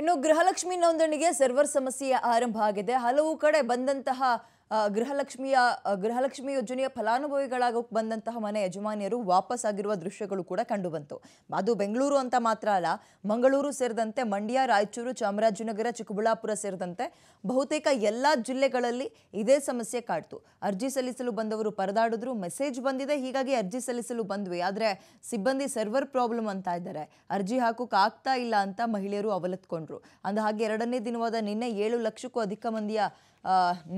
ಇನ್ನು ಗೃಹಲಕ್ಷ್ಮಿ ನೋಂದಣಿಗೆ ಸರ್ವರ್ ಸಮಸ್ಯೆ ಆರಂಭ ಆಗಿದೆ ಹಲವು ಕಡೆ ಬಂದಂತಹ ಗೃಹಲಕ್ಷ್ಮಿಯ ಗೃಹಲಕ್ಷ್ಮಿ ಯೋಜನೆಯ ಫಲಾನುಭವಿಗಳಾಗೋಕೆ ಬಂದಂತಹ ಮನೆ ಯಜಮಾನಿಯರು ವಾಪಸ್ ಆಗಿರುವ ದೃಶ್ಯಗಳು ಕೂಡ ಕಂಡುಬಂತು ಅದು ಬೆಂಗಳೂರು ಅಂತ ಮಾತ್ರ ಅಲ್ಲ ಮಂಗಳೂರು ಸೇರಿದಂತೆ ಮಂಡ್ಯ ರಾಯಚೂರು ಚಾಮರಾಜನಗರ ಚಿಕ್ಕಬಳ್ಳಾಪುರ ಸೇರಿದಂತೆ ಬಹುತೇಕ ಎಲ್ಲ ಜಿಲ್ಲೆಗಳಲ್ಲಿ ಇದೇ ಸಮಸ್ಯೆ ಕಾಡ್ತು ಅರ್ಜಿ ಸಲ್ಲಿಸಲು ಬಂದವರು ಪರದಾಡಿದ್ರು ಮೆಸೇಜ್ ಬಂದಿದೆ ಹೀಗಾಗಿ ಅರ್ಜಿ ಸಲ್ಲಿಸಲು ಬಂದ್ವಿ ಆದರೆ ಸಿಬ್ಬಂದಿ ಸರ್ವರ್ ಪ್ರಾಬ್ಲಮ್ ಅಂತ ಇದ್ದಾರೆ ಅರ್ಜಿ ಹಾಕೋಕೆ ಆಗ್ತಾ ಇಲ್ಲ ಅಂತ ಮಹಿಳೆಯರು ಅವಲತ್ಕೊಂಡ್ರು ಅಂದ ಹಾಗೆ ಎರಡನೇ ದಿನವಾದ ನಿನ್ನೆ ಏಳು ಲಕ್ಷಕ್ಕೂ ಅಧಿಕ ಮಂದಿಯ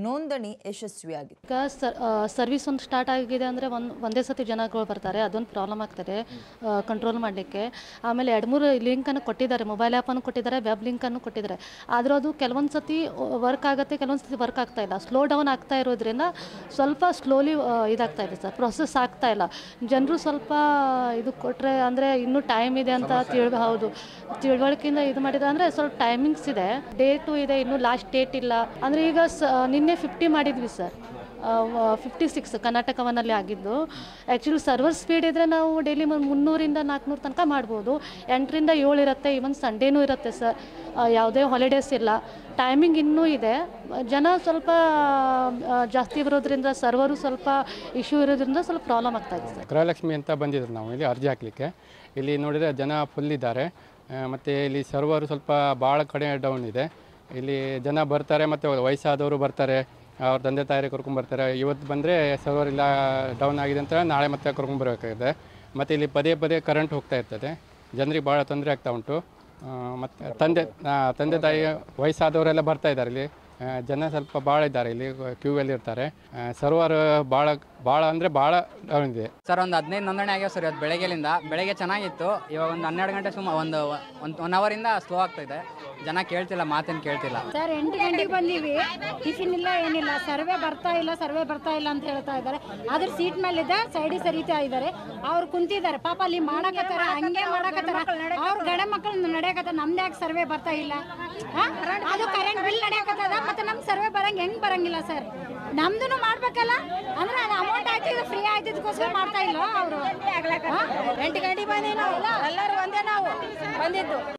ನೋಂದಣಿ ಸರ್ ಸರ್ವಿಸ್ ಒಂದು ಸ್ಟಾರ್ಟ್ ಆಗಿದೆ ಅಂದರೆ ಒಂದು ಒಂದೇ ಸತಿ ಜನಗಳು ಬರ್ತಾರೆ ಅದೊಂದು ಪ್ರಾಬ್ಲಮ್ ಆಗ್ತದೆ ಕಂಟ್ರೋಲ್ ಮಾಡಲಿಕ್ಕೆ ಆಮೇಲೆ ಎರಡು ಮೂರು ಲಿಂಕನ್ನು ಕೊಟ್ಟಿದ್ದಾರೆ ಮೊಬೈಲ್ ಆ್ಯಪನ್ನು ಕೊಟ್ಟಿದ್ದಾರೆ ವೆಬ್ ಲಿಂಕನ್ನು ಕೊಟ್ಟಿದ್ದಾರೆ ಆದರೂ ಅದು ಕೆಲವೊಂದು ಸತಿ ವರ್ಕ್ ಆಗುತ್ತೆ ಕೆಲವೊಂದು ಸತಿ ವರ್ಕ್ ಆಗ್ತಾ ಇಲ್ಲ ಸ್ಲೋ ಡೌನ್ ಆಗ್ತಾ ಇರೋದ್ರಿಂದ ಸ್ವಲ್ಪ ಸ್ಲೋಲಿ ಇದಾಗ್ತಾ ಇದೆ ಸರ್ ಪ್ರೊಸೆಸ್ ಆಗ್ತಾ ಇಲ್ಲ ಜನರು ಸ್ವಲ್ಪ ಇದು ಕೊಟ್ಟರೆ ಅಂದರೆ ಇನ್ನೂ ಟೈಮ್ ಇದೆ ಅಂತ ತಿಳ್ ಹೌದು ತಿಳುವಳಿಕೆಯಿಂದ ಇದು ಮಾಡಿದ್ರೆ ಅಂದರೆ ಸ್ವಲ್ಪ ಟೈಮಿಂಗ್ಸ್ ಇದೆ ಡೇಟು ಇದೆ ಇನ್ನೂ ಲಾಸ್ಟ್ ಡೇಟ್ ಇಲ್ಲ ಅಂದರೆ ಈಗ ನಿನ್ನೆ ಫಿಫ್ಟಿ ಮಾಡಿ ಮಾಡಿದ್ವಿ ಸರ್ ಫಿಫ್ಟಿ ಸಿಕ್ಸ್ ಕರ್ನಾಟಕವನಲ್ಲಿ ಆಗಿದ್ದು ಆ್ಯಕ್ಚುಲಿ ಸರ್ವರ್ ಸ್ಪೀಡ್ ಇದ್ದರೆ ನಾವು ಡೈಲಿ ಮುನ್ನೂರಿಂದ ನಾಲ್ಕುನೂರು ತನಕ ಮಾಡ್ಬೋದು ಎಂಟರಿಂದ ಏಳು ಇರುತ್ತೆ ಈವನ್ ಸಂಡೇನೂ ಇರುತ್ತೆ ಸರ್ ಯಾವುದೇ ಹಾಲಿಡೇಸ್ ಇಲ್ಲ ಟೈಮಿಂಗ್ ಇನ್ನೂ ಇದೆ ಜನ ಸ್ವಲ್ಪ ಜಾಸ್ತಿ ಬರೋದ್ರಿಂದ ಸರ್ವರು ಸ್ವಲ್ಪ ಇಶ್ಯೂ ಇರೋದ್ರಿಂದ ಸ್ವಲ್ಪ ಪ್ರಾಬ್ಲಮ್ ಆಗ್ತಾ ಇದೆ ಸರ್ ಗೃಹಲಕ್ಷ್ಮಿ ಅಂತ ಬಂದಿದ್ರು ನಾವು ಇಲ್ಲಿ ಅರ್ಜಿ ಹಾಕಲಿಕ್ಕೆ ಇಲ್ಲಿ ನೋಡಿದರೆ ಜನ ಫುಲ್ ಇದ್ದಾರೆ ಮತ್ತು ಇಲ್ಲಿ ಸರ್ವರು ಸ್ವಲ್ಪ ಭಾಳ ಕಡೆ ಡೌನ್ ಇದೆ ಇಲ್ಲಿ ಜನ ಬರ್ತಾರೆ ಮತ್ತು ವಯಸ್ಸಾದವರು ಬರ್ತಾರೆ ಅವ್ರ ತಂದೆ ತಾಯಿ ಕರ್ಕೊಂಡ್ಬರ್ತಾರೆ ಇವತ್ತು ಬಂದರೆ ಸರ್ವರ್ ಇಲ್ಲ ಡೌನ್ ಆಗಿದೆ ಅಂತ ನಾಳೆ ಮತ್ತೆ ಕರ್ಕೊಂಡ್ಬರ್ಬೇಕಾಗಿದೆ ಮತ್ತು ಇಲ್ಲಿ ಪದೇ ಪದೇ ಕರೆಂಟ್ ಹೋಗ್ತಾ ಇರ್ತದೆ ಜನರಿಗೆ ಭಾಳ ತೊಂದರೆ ಆಗ್ತಾ ಉಂಟು ಮತ್ತು ತಂದೆ ತಂದೆ ತಾಯಿ ವಯಸ್ಸಾದವರೆಲ್ಲ ಬರ್ತಾ ಇದ್ದಾರೆ ಇಲ್ಲಿ ಜನ ಸ್ವಲ್ಪ ಭಾಳ ಇದ್ದಾರೆ ಇಲ್ಲಿ ಕ್ಯೂ ಅಲ್ಲಿ ಇರ್ತಾರೆ ಸರ್ವರ್ ಭಾಳ ಭಾಳ ಅಂದ್ರೆ ಭಾಳ ಡೌನ್ ಇದೆ ಸರ್ ಒಂದು ಹದಿನೈದು ನೋಂದಣಿ ಆಗ್ಯಾವ ಸರ್ ಇವತ್ತು ಬೆಳಗ್ಗೆಲಿಂದ ಬೆಳಗ್ಗೆ ಚೆನ್ನಾಗಿತ್ತು ಇವಾಗ ಒಂದು ಹನ್ನೆರಡು ಗಂಟೆ ಸುಮ್ಮ ಒಂದು ಒಂದು ಒನ್ ಅವರಿಂದ ಸ್ಲೋ ಇದೆ ಜನ ಕೇಳ್ತಿಲ್ಲ ಮಾತೇನು ಕೇಳ್ತಿಲ್ಲ ಸರ್ ಎಂಟು ಗಂಟೆಗೆ ಬಂದೀವಿ ಟಿಫಿನ್ ಇಲ್ಲ ಏನಿಲ್ಲ ಸರ್ವೆ ಬರ್ತಾ ಇಲ್ಲ ಸರ್ವೆ ಬರ್ತಾ ಇಲ್ಲ ಅಂತ ಹೇಳ್ತಾ ಇದ್ದಾರೆ ಆದ್ರೆ ಸೀಟ್ ಇದೆ ಸೈಡಿ ಸರಿತಾ ಇದ್ದಾರೆ ಅವ್ರು ಕುಂತಿದ್ದಾರೆ ಪಾಪ ಅಲ್ಲಿ ಮಾಡಕತ್ತಾರ ಹಂಗೆ ಮಾಡಕತ್ತಾರ ಅವ್ರ ಗಂಡ ಮಕ್ಕಳು ನಡೆಯಕತ್ತಾರ ನಮ್ದು ಯಾಕೆ ಸರ್ವೆ ಬರ್ತಾ ಇಲ್ಲ ಸರ್ವೆ ಬರಂಗ ಹೆಂಗ್ ಬರಂಗಿಲ್ಲ ಸರ್ ನಮ್ದು ಮಾಡ್ಬೇಕಲ್ಲ ಅಂದ್ರೆ ಅದು ಅಮೌಂಟ್ ಹಾಕಿ ಫ್ರೀ ಆಯ್ತಿದ್ಕೋಸ್ಕರ ಮಾಡ್ತಾ ಇಲ್ಲ ಅವರು ಎಂಟು ಗಂಟೆ ನಾವು ಎಲ್ಲರೂ ಒಂದೇ ನಾವು ಬಂದಿದ್ದು